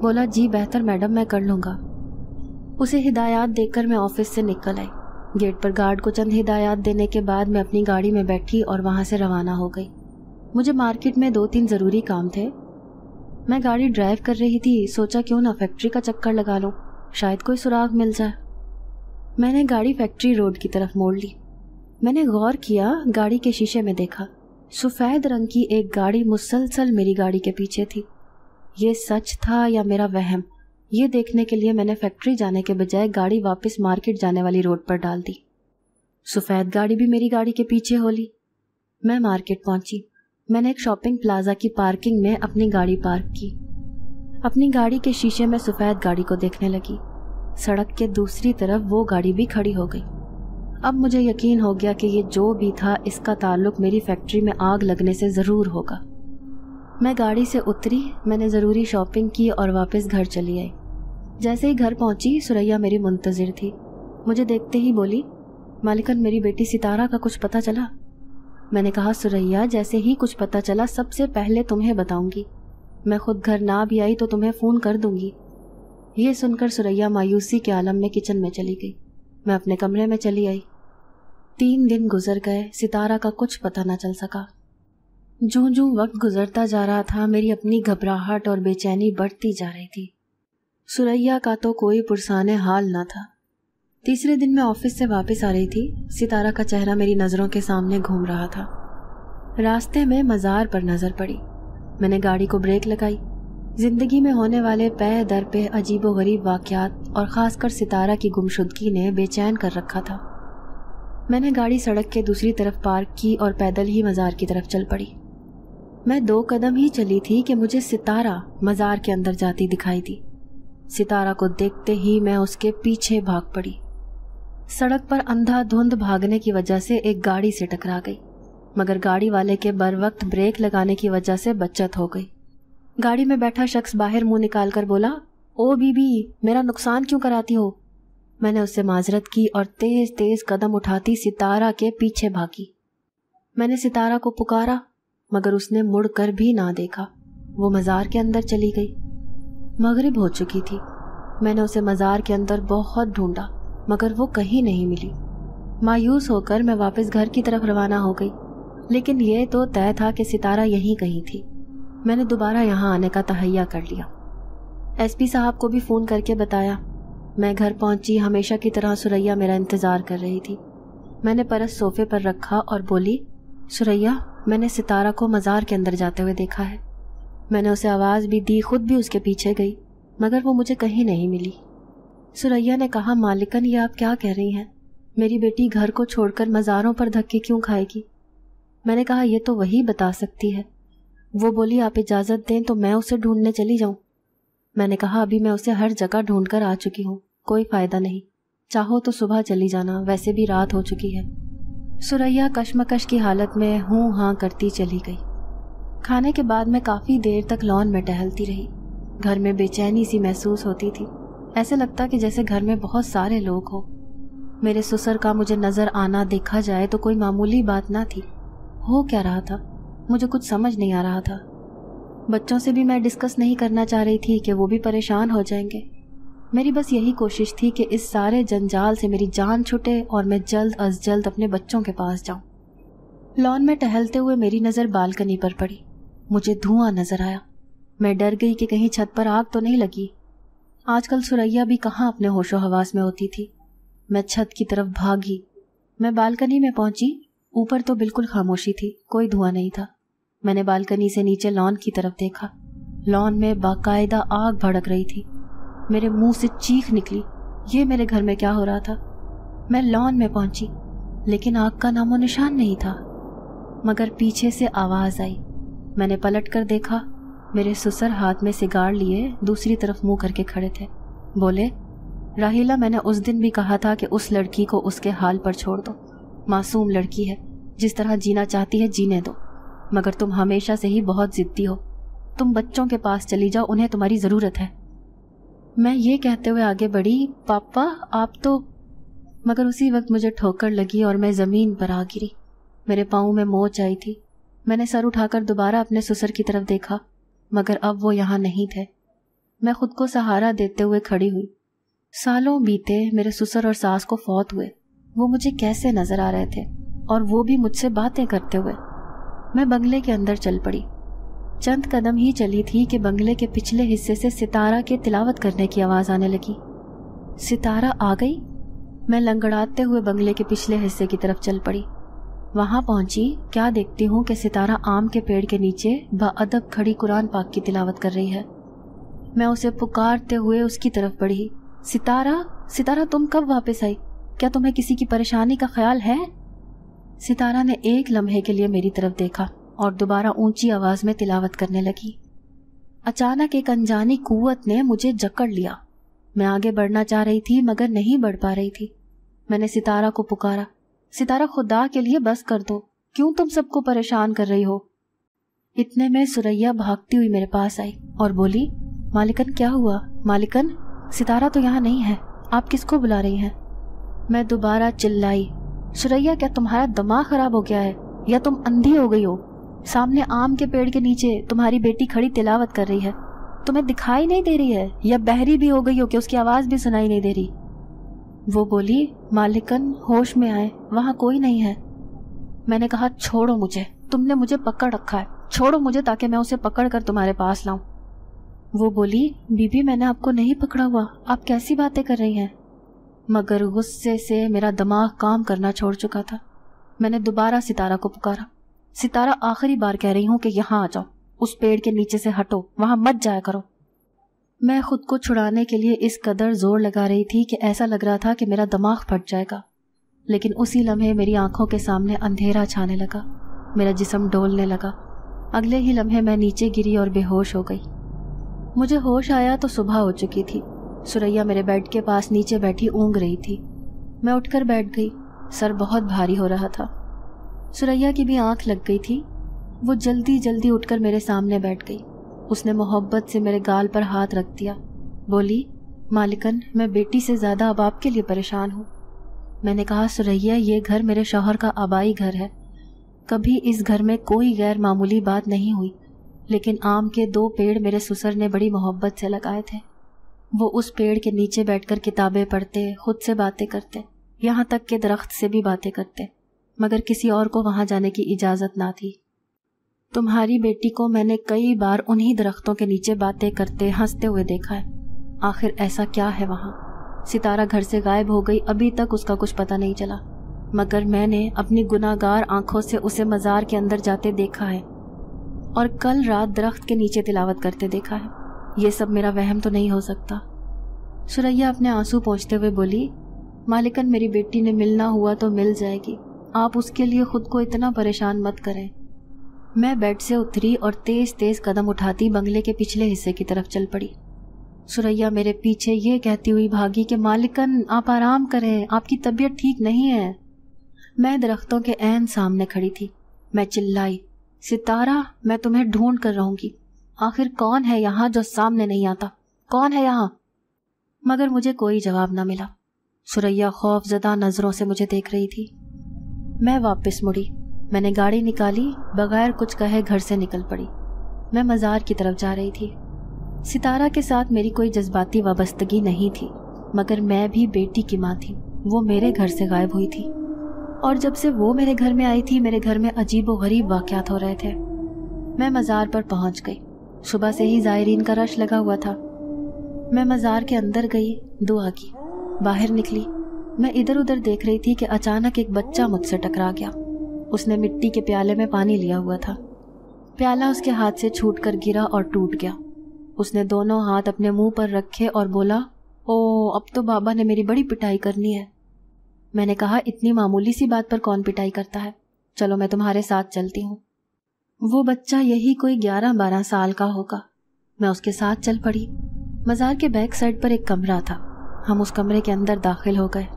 बोला जी बेहतर मैडम मैं कर लूँगा उसे हिदायत देकर मैं ऑफिस से निकल आई गेट पर गार्ड को चंद हिदायत देने के बाद मैं अपनी गाड़ी में बैठी और वहाँ से रवाना हो गई मुझे मार्केट में दो तीन ज़रूरी काम थे मैं गाड़ी ड्राइव कर रही थी सोचा क्यों ना फैक्ट्री का चक्कर लगा लो शायद कोई सुराग मिल जाए मैंने गाड़ी फैक्ट्री रोड की तरफ मोड़ ली मैंने गौर किया गाड़ी के शीशे में देखा सफ़ेद रंग की एक गाड़ी मुसलसल मेरी गाड़ी के पीछे थी ये सच था या मेरा वहम ये देखने के लिए मैंने फैक्ट्री जाने के बजाय गाड़ी वापस मार्केट जाने वाली रोड पर डाल दी सफ़ेद गाड़ी भी मेरी गाड़ी के पीछे होली मैं मार्केट पहुंची मैंने एक शॉपिंग प्लाजा की पार्किंग में अपनी गाड़ी पार्क की अपनी गाड़ी के शीशे में सफ़ेद गाड़ी को देखने लगी सड़क के दूसरी तरफ वो गाड़ी भी खड़ी हो गई अब मुझे यकीन हो गया कि ये जो भी था इसका ताल्लुक मेरी फैक्ट्री में आग लगने से ज़रूर होगा मैं गाड़ी से उतरी मैंने ज़रूरी शॉपिंग की और वापस घर चली आई जैसे ही घर पहुंची सुरैया मेरी मुंतज़र थी मुझे देखते ही बोली मालिकन मेरी बेटी सितारा का कुछ पता चला मैंने कहा सुरैया जैसे ही कुछ पता चला सबसे पहले तुम्हें बताऊंगी मैं खुद घर ना भी आई तो तुम्हें फ़ोन कर दूंगी ये सुनकर सुरैया मायूसी के आलम में किचन में चली गई मैं अपने कमरे में चली आई तीन दिन गुजर गए सितारा का कुछ पता न चल सका जो जो वक्त गुजरता जा रहा था मेरी अपनी घबराहट और बेचैनी बढ़ती जा रही थी सुरैया का तो कोई पुरसाने हाल न था तीसरे दिन मैं ऑफिस से वापस आ रही थी सितारा का चेहरा मेरी नज़रों के सामने घूम रहा था रास्ते में मज़ार पर नज़र पड़ी मैंने गाड़ी को ब्रेक लगाई ज़िंदगी में होने वाले पे दर पे अजीब व गरीब वाक़ात और ख़ासकर सितारा की गुमशुदगी ने बेचैन कर रखा था मैंने गाड़ी सड़क के दूसरी तरफ पार्क की और पैदल ही मज़ार की तरफ चल पड़ी मैं दो कदम ही चली थी कि मुझे सितारा मज़ार के अंदर जाती दिखाई दी सितारा को देखते ही मैं उसके पीछे भाग पड़ी सड़क पर अंधाधुंध भागने की वजह से एक गाड़ी से टकरा गई मगर गाड़ी वाले के बर वक्त ब्रेक लगाने की वजह से बचत हो गई गाड़ी में बैठा शख्स बाहर मुंह निकाल कर बोला ओ बीबी मेरा नुकसान क्यों कराती हो मैंने उससे माजरत की और तेज तेज कदम उठाती सितारा के पीछे भागी मैंने सितारा को पुकारा मगर उसने मुड़ कर भी ना देखा वो मज़ार के अंदर चली गई मगरिब हो चुकी थी मैंने उसे मज़ार के अंदर बहुत ढूंढा मगर वो कहीं नहीं मिली मायूस होकर मैं वापस घर की तरफ रवाना हो गई लेकिन ये तो तय था कि सितारा यहीं कहीं थी मैंने दोबारा यहाँ आने का तहैया कर लिया एसपी साहब को भी फ़ोन करके बताया मैं घर पहुंची हमेशा की तरह सुरैया मेरा इंतज़ार कर रही थी मैंने परस सोफे पर रखा और बोली सुरैया मैंने सितारा को मज़ार के अंदर जाते हुए देखा है मैंने उसे आवाज़ भी दी खुद भी उसके पीछे गई मगर वो मुझे कहीं नहीं मिली सुरैया ने कहा मालिकन ये आप क्या कह रही हैं मेरी बेटी घर को छोड़कर मज़ारों पर धक्के क्यों खाएगी मैंने कहा यह तो वही बता सकती है वो बोली आप इजाज़त दें तो मैं उसे ढूंढने चली जाऊं मैंने कहा अभी मैं उसे हर जगह ढूंढ कर आ चुकी हूँ कोई फ़ायदा नहीं चाहो तो सुबह चली जाना वैसे भी रात हो चुकी है सुरैया कशमकश की हालत में हूँ हाँ करती चली गई खाने के बाद मैं काफ़ी देर तक लॉन में टहलती रही घर में बेचैनी सी महसूस होती थी ऐसे लगता कि जैसे घर में बहुत सारे लोग हों मेरे ससुर का मुझे नज़र आना देखा जाए तो कोई मामूली बात ना थी हो क्या रहा था मुझे कुछ समझ नहीं आ रहा था बच्चों से भी मैं डिस्कस नहीं करना चाह रही थी कि वो भी परेशान हो जाएंगे मेरी बस यही कोशिश थी कि इस सारे जंजाल से मेरी जान छुटे और मैं जल्द अज जल्द अपने बच्चों के पास जाऊं। लॉन में टहलते हुए मेरी नज़र बालकनी पर पड़ी मुझे धुआं नज़र आया मैं डर गई कि कहीं छत पर आग तो नहीं लगी आजकल सुरैया भी कहाँ अपने होशो हवास में होती थी मैं छत की तरफ भागी मैं बालकनी में पहुंची ऊपर तो बिल्कुल खामोशी थी कोई धुआं नहीं था मैंने बालकनी से नीचे लॉन की तरफ देखा लॉन में बाकायदा आग भड़क रही थी मेरे मुंह से चीख निकली ये मेरे घर में क्या हो रहा था मैं लॉन में पहुंची लेकिन आग का नामो निशान नहीं था मगर पीछे से आवाज़ आई मैंने पलट कर देखा मेरे ससुर हाथ में सिगार लिए दूसरी तरफ मुंह करके खड़े थे बोले राहिला मैंने उस दिन भी कहा था कि उस लड़की को उसके हाल पर छोड़ दो मासूम लड़की है जिस तरह जीना चाहती है जीने दो मगर तुम हमेशा से ही बहुत ज़िद्दी हो तुम बच्चों के पास चली जाओ उन्हें तुम्हारी ज़रूरत है मैं ये कहते हुए आगे बढ़ी पापा आप तो मगर उसी वक्त मुझे ठोकर लगी और मैं ज़मीन पर आ गिरी मेरे पाँव में मोच आई थी मैंने सर उठाकर दोबारा अपने ससुर की तरफ देखा मगर अब वो यहाँ नहीं थे मैं खुद को सहारा देते हुए खड़ी हुई सालों बीते मेरे ससुर और सास को फौत हुए वो मुझे कैसे नजर आ रहे थे और वो भी मुझसे बातें करते हुए मैं बंगले के अंदर चल पड़ी चंद कदम ही चली थी कि बंगले के पिछले हिस्से से सितारा के तिलावत करने की आवाज़ आने लगी सितारा आ गई मैं लंगड़ाते हुए बंगले के पिछले हिस्से की तरफ चल पड़ी वहां पहुंची क्या देखती हूँ कि सितारा आम के पेड़ के नीचे बदब खड़ी कुरान पाक की तिलावत कर रही है मैं उसे पुकारते हुए उसकी तरफ बढ़ी सितारा सितारा तुम कब वापस आई क्या तुम्हें किसी की परेशानी का ख्याल है सितारा ने एक लम्हे के लिए मेरी तरफ देखा और दोबारा ऊंची आवाज में तिलावत करने लगी अचानक एक अनजानी कुवत ने मुझे जकड़ लिया मैं आगे बढ़ना चाह रही थी मगर नहीं बढ़ पा रही थी मैंने सितारा को पुकारा सितारा खुदा के लिए बस कर दो क्यों तुम सबको परेशान कर रही हो इतने में सुरैया भागती हुई मेरे पास आई और बोली मालिकन क्या हुआ मालिकन सितारा तो यहाँ नहीं है आप किसको बुला रही हैं मैं दोबारा चिल्लाई सुरैया क्या तुम्हारा दिमाग खराब हो गया है या तुम अंधी हो गई हो सामने आम के पेड़ के नीचे तुम्हारी बेटी खड़ी तिलावत कर रही है तुम्हें दिखाई नहीं दे रही है या बहरी भी हो गई हो कि उसकी आवाज़ भी सुनाई नहीं दे रही वो बोली मालिकन होश में आए वहाँ कोई नहीं है मैंने कहा छोड़ो मुझे तुमने मुझे पकड़ रखा है छोड़ो मुझे ताकि मैं उसे पकड़ कर तुम्हारे पास लाऊं वो बोली बीबी मैंने आपको नहीं पकड़ा हुआ आप कैसी बातें कर रही हैं मगर गुस्से से मेरा दिमाग काम करना छोड़ चुका था मैंने दोबारा सितारा को पुकारा सितारा आखिरी बार कह रही हूँ कि यहाँ आ जाओ उस पेड़ के नीचे से हटो वहाँ मत जाया करो मैं खुद को छुड़ाने के लिए इस कदर जोर लगा रही थी कि ऐसा लग रहा था कि मेरा दिमाग फट जाएगा लेकिन उसी लम्हे मेरी आंखों के सामने अंधेरा छाने लगा मेरा जिसम डोलने लगा अगले ही लम्हे मैं नीचे गिरी और बेहोश हो गई मुझे होश आया तो सुबह हो चुकी थी सुरैया मेरे बेड के पास नीचे बैठी ऊँग रही थी मैं उठकर बैठ गई सर बहुत भारी हो रहा था सुरैया की भी आंख लग गई थी वो जल्दी जल्दी उठकर मेरे सामने बैठ गई उसने मोहब्बत से मेरे गाल पर हाथ रख दिया बोली मालिकन मैं बेटी से ज़्यादा अब आपके लिए परेशान हूँ मैंने कहा सुरैया ये घर मेरे शौहर का आबाई घर है कभी इस घर में कोई गैर मामूली बात नहीं हुई लेकिन आम के दो पेड़ मेरे ससुर ने बड़ी मोहब्बत से लगाए थे वो उस पेड़ के नीचे बैठकर किताबें पढ़ते खुद से बातें करते यहाँ तक के दरख्त से भी बातें करते मगर किसी और को वहाँ जाने की इजाज़त ना थी तुम्हारी बेटी को मैंने कई बार उन्हीं दरख्तों के नीचे बातें करते हंसते हुए देखा है आखिर ऐसा क्या है वहाँ सितारा घर से गायब हो गई अभी तक उसका कुछ पता नहीं चला मगर मैंने अपनी गुनागार आंखों से उसे मज़ार के अंदर जाते देखा है और कल रात दरख्त के नीचे तिलावत करते देखा है ये सब मेरा वहम तो नहीं हो सकता सुरैया अपने आंसू पहुँचते हुए बोली मालिकन मेरी बेटी ने मिलना हुआ तो मिल जाएगी आप उसके लिए खुद को इतना परेशान मत करें मैं बेड से उतरी और तेज तेज कदम उठाती बंगले के पिछले हिस्से की तरफ चल पड़ी सुरैया मेरे पीछे ये कहती हुई भागी कि मालिकन आप आराम करें आपकी तबीयत ठीक नहीं है मैं दरख्तों के ऐन सामने खड़ी थी मैं चिल्लाई सितारा मैं तुम्हें ढूंढ कर रहूंगी आखिर कौन है यहाँ जो सामने नहीं आता कौन है यहाँ मगर मुझे कोई जवाब ना मिला सुरैया खौफजदा नजरों से मुझे देख रही थी मैं वापस मुड़ी मैंने गाड़ी निकाली बगैर कुछ कहे घर से निकल पड़ी मैं मज़ार की तरफ जा रही थी सितारा के साथ मेरी कोई जज्बाती वाबस्तगी नहीं थी मगर मैं भी बेटी की माँ थी वो मेरे घर से गायब हुई थी और जब से वो मेरे घर में आई थी मेरे घर में अजीब व गरीब वाक़ात हो रहे थे मैं मज़ार पर पहुंच गई सुबह से ही ज़ायरीन का रश लगा हुआ था मैं मज़ार के अंदर गई दुआ की बाहर निकली मैं इधर उधर देख रही थी कि अचानक एक बच्चा मुझसे टकरा गया उसने मिट्टी के प्याले में पानी लिया हुआ था प्याला उसके हाथ से छूट कर गिरा और टूट गया उसने दोनों हाथ अपने मुंह पर रखे और बोला ओ अब तो बाबा ने मेरी बड़ी पिटाई करनी है मैंने कहा इतनी मामूली सी बात पर कौन पिटाई करता है चलो मैं तुम्हारे साथ चलती हूँ वो बच्चा यही कोई ग्यारह बारह साल का होगा मैं उसके साथ चल पड़ी मज़ार के बैक साइड पर एक कमरा था हम उस कमरे के अंदर दाखिल हो गए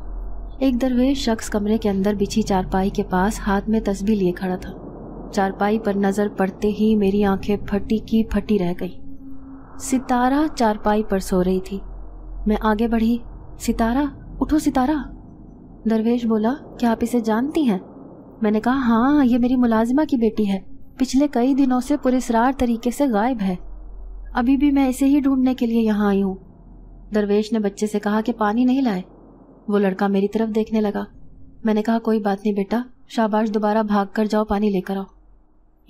एक दरवेश शख्स कमरे के अंदर बिछी चारपाई के पास हाथ में तस्बी लिए खड़ा था चारपाई पर नज़र पड़ते ही मेरी आंखें फटी की फटी रह गई सितारा चारपाई पर सो रही थी मैं आगे बढ़ी सितारा उठो सितारा दरवेश बोला क्या आप इसे जानती हैं मैंने कहा हाँ ये मेरी मुलाजिमा की बेटी है पिछले कई दिनों से पुरेसरार तरीके से गायब है अभी भी मैं इसे ही ढूंढने के लिए यहाँ आई हूँ दरवेश ने बच्चे से कहा कि पानी नहीं लाए वो लड़का मेरी तरफ देखने लगा मैंने कहा कोई बात नहीं बेटा शाबाश दोबारा भाग कर जाओ पानी लेकर आओ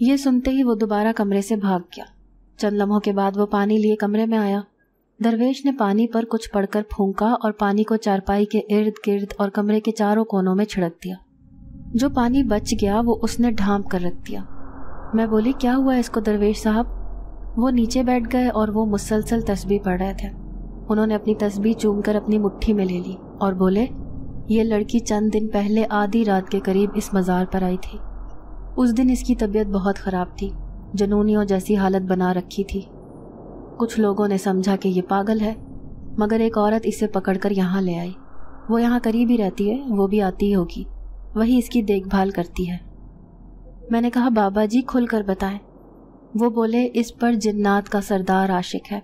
ये सुनते ही वो दोबारा कमरे से भाग गया चंद लम्हों के बाद वो पानी लिए कमरे में आया दरवेश ने पानी पर कुछ पड़कर फूंका और पानी को चारपाई के इर्द गिर्द और कमरे के चारों कोनों में छिड़क दिया जो पानी बच गया वो उसने ढांप कर रख दिया मैं बोली क्या हुआ इसको दरवेश साहब वो नीचे बैठ गए और वो मुसलसल तस्बी पढ़ रहे थे उन्होंने अपनी तस्बी चूम अपनी मुट्ठी में ले ली और बोले ये लड़की चंद दिन पहले आधी रात के करीब इस मज़ार पर आई थी उस दिन इसकी तबीयत बहुत ख़राब थी जनूनियों जैसी हालत बना रखी थी कुछ लोगों ने समझा कि ये पागल है मगर एक औरत इसे पकड़कर यहाँ ले आई वो यहाँ करीब ही रहती है वो भी आती होगी वही इसकी देखभाल करती है मैंने कहा बाबा जी खुल कर बताएं वो बोले इस पर जिन्नात का सरदार आशिक है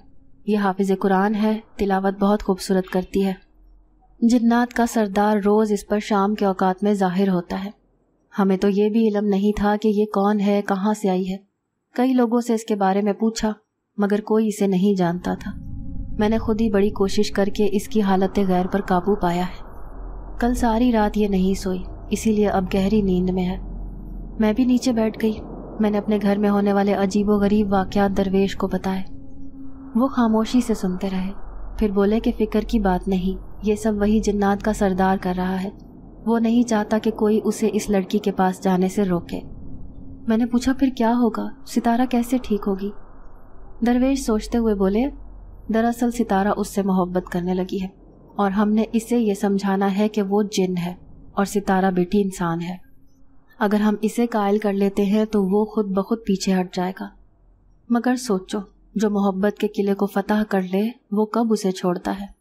यह हाफिज़ कुरान है तिलावत बहुत खूबसूरत करती है जिन्नात का सरदार रोज़ इस पर शाम के औकात में जाहिर होता है हमें तो ये भी इलम नहीं था कि ये कौन है कहाँ से आई है कई लोगों से इसके बारे में पूछा मगर कोई इसे नहीं जानता था मैंने खुद ही बड़ी कोशिश करके इसकी हालत गैर पर काबू पाया है कल सारी रात ये नहीं सोई इसीलिए अब गहरी नींद में है मैं भी नीचे बैठ गई मैंने अपने घर में होने वाले अजीबो गरीब वाक्यात दरवेश को बताए वो खामोशी से सुनते रहे फिर बोले कि फ़िक्र की बात नहीं ये सब वही जन्नात का सरदार कर रहा है वो नहीं चाहता कि कोई उसे इस लड़की के पास जाने से रोके मैंने पूछा फिर क्या होगा सितारा कैसे ठीक होगी दरवेश सोचते हुए बोले दरअसल सितारा उससे मोहब्बत करने लगी है और हमने इसे ये समझाना है कि वो जिन है और सितारा बेटी इंसान है अगर हम इसे कायल कर लेते हैं तो वो खुद ब खुद पीछे हट जाएगा मगर सोचो जो मोहब्बत के किले को फतह कर ले वो कब उसे छोड़ता है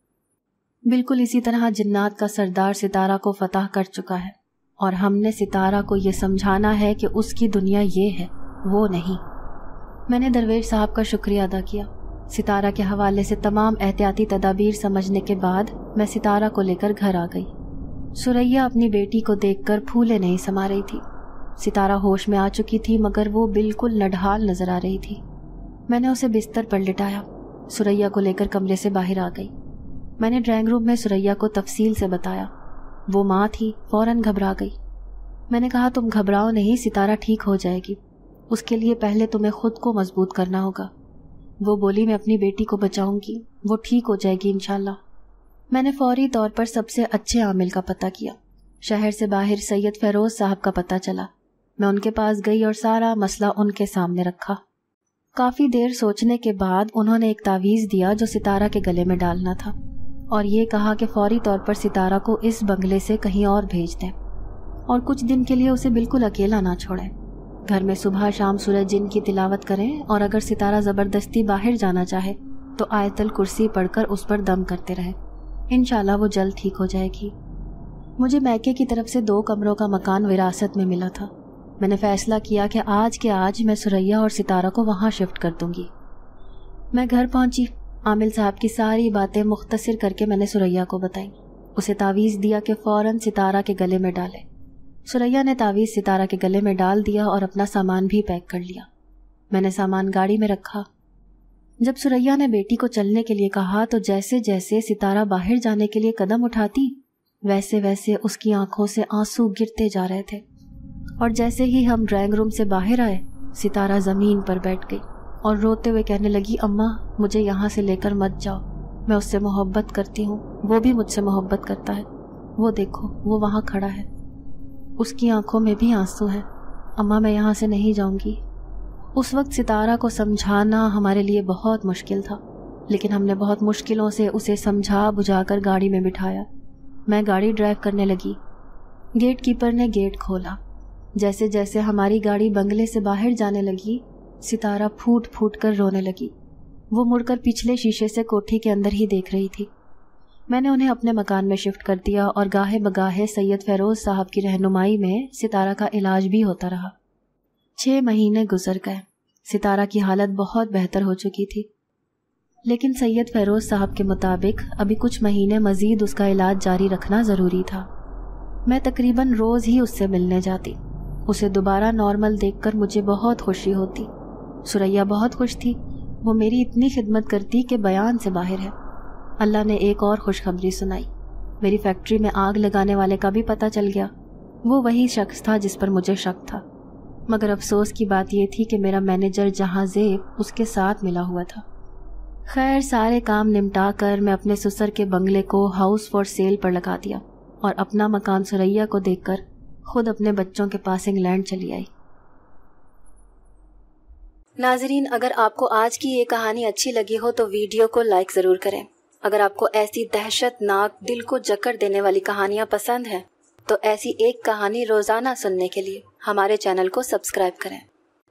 बिल्कुल इसी तरह जिन्नात का सरदार सितारा को फतह कर चुका है और हमने सितारा को ये समझाना है कि उसकी दुनिया ये है वो नहीं मैंने दरवेश साहब का शुक्रिया अदा किया सितारा के हवाले से तमाम एहतियाती तदाबीर समझने के बाद मैं सितारा को लेकर घर आ गई सुरैया अपनी बेटी को देखकर फूले नहीं समा रही थी सितारा होश में आ चुकी थी मगर वो बिल्कुल नडहाल नजर आ रही थी मैंने उसे बिस्तर पर लिटाया सुरैया को लेकर कमरे से बाहर आ गई मैंने ड्राइंग रूम में सुरैया को तफसील से बताया वो माँ थी फौरन घबरा गई मैंने कहा तुम घबराओ नहीं सितारा ठीक हो जाएगी उसके लिए पहले तुम्हें खुद को मजबूत करना होगा वो बोली मैं अपनी बेटी को बचाऊंगी वो ठीक हो जाएगी इनशाला मैंने फौरी तौर पर सबसे अच्छे आमिल का पता किया शहर से बाहर सैयद फेरोज साहब का पता चला मैं उनके पास गई और सारा मसला उनके सामने रखा काफ़ी देर सोचने के बाद उन्होंने एक तावीज़ दिया जो सितारा के गले में डालना था और ये कहा कि फौरी तौर पर सितारा को इस बंगले से कहीं और भेज दें और कुछ दिन के लिए उसे बिल्कुल अकेला ना छोड़ें घर में सुबह शाम सूरज जिन की तिलावत करें और अगर सितारा ज़बरदस्ती बाहर जाना चाहे तो आयतल कुर्सी पढ़कर उस पर दम करते रहे इन वो जल्द ठीक हो जाएगी मुझे मैके की तरफ से दो कमरों का मकान विरासत में मिला था मैंने फैसला किया कि आज के आज मैं सुरैया और सितारा को वहाँ शिफ्ट कर दूंगी मैं घर पहुँची आमिल साहब की सारी बातें मुख्तसर करके मैंने सुरैया को बताई उसे तावीज़ दिया कि फ़ौर सितारा के गले में डाले सुरैया ने तावीज़ सितारा के गले में डाल दिया और अपना सामान भी पैक कर लिया मैंने सामान गाड़ी में रखा जब सुरैया ने बेटी को चलने के लिए कहा तो जैसे जैसे सितारा बाहर जाने के लिए कदम उठाती वैसे वैसे उसकी आंखों से आंसू गिरते जा रहे थे और जैसे ही हम ड्राइंग रूम से बाहर आए सितारा ज़मीन पर बैठ गई और रोते हुए कहने लगी अम्मा मुझे यहाँ से लेकर मत जाओ मैं उससे मोहब्बत करती हूँ वो भी मुझसे मोहब्बत करता है वो देखो वो वहाँ खड़ा है उसकी आंखों में भी आंसू हैं अम्मा मैं यहाँ से नहीं जाऊँगी उस वक्त सितारा को समझाना हमारे लिए बहुत मुश्किल था लेकिन हमने बहुत मुश्किलों से उसे समझा बुझाकर गाड़ी में बिठाया मैं गाड़ी ड्राइव करने लगी गेट कीपर ने गेट खोला जैसे जैसे हमारी गाड़ी बंगले से बाहर जाने लगी सितारा फूट फूट कर रोने लगी वो मुड़कर पिछले शीशे से कोठी के अंदर ही देख रही थी मैंने उन्हें अपने मकान में शिफ्ट कर दिया और गाहे बगाहे सैयद फेरोज साहब की रहनुमाई में सितारा का इलाज भी होता रहा छः महीने गुजर गए सितारा की हालत बहुत बेहतर हो चुकी थी लेकिन सैयद फेरोज साहब के मुताबिक अभी कुछ महीने मज़ीद उसका इलाज जारी रखना ज़रूरी था मैं तकरीबन रोज़ ही उससे मिलने जाती उसे दोबारा नॉर्मल देखकर मुझे बहुत खुशी होती सुरैया बहुत खुश थी वो मेरी इतनी खिदमत करती कि बयान से बाहर है अल्लाह ने एक और खुशखबरी सुनाई मेरी फैक्ट्री में आग लगाने वाले का भी पता चल गया वो वही शख्स था जिस पर मुझे शक था मगर अफसोस की बात यह थी कि मेरा मैनेजर जहाँ जेब उसके साथ मिला हुआ था खैर सारे काम निपटा कर मैं अपने ससुर के बंगले को हाउस फॉर सेल पर लगा दिया और अपना मकान सुरैया को देखकर खुद अपने बच्चों के पास इंग्लैंड चली आई नाजरीन अगर आपको आज की ये कहानी अच्छी लगी हो तो वीडियो को लाइक ज़रूर करें अगर आपको ऐसी दहशतनाक दिल को जकड़ देने वाली कहानियाँ पसंद है तो ऐसी एक कहानी रोज़ाना सुनने के लिए हमारे चैनल को सब्सक्राइब करें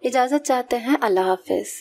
इजाज़त चाहते हैं अल्लाह हाफिज़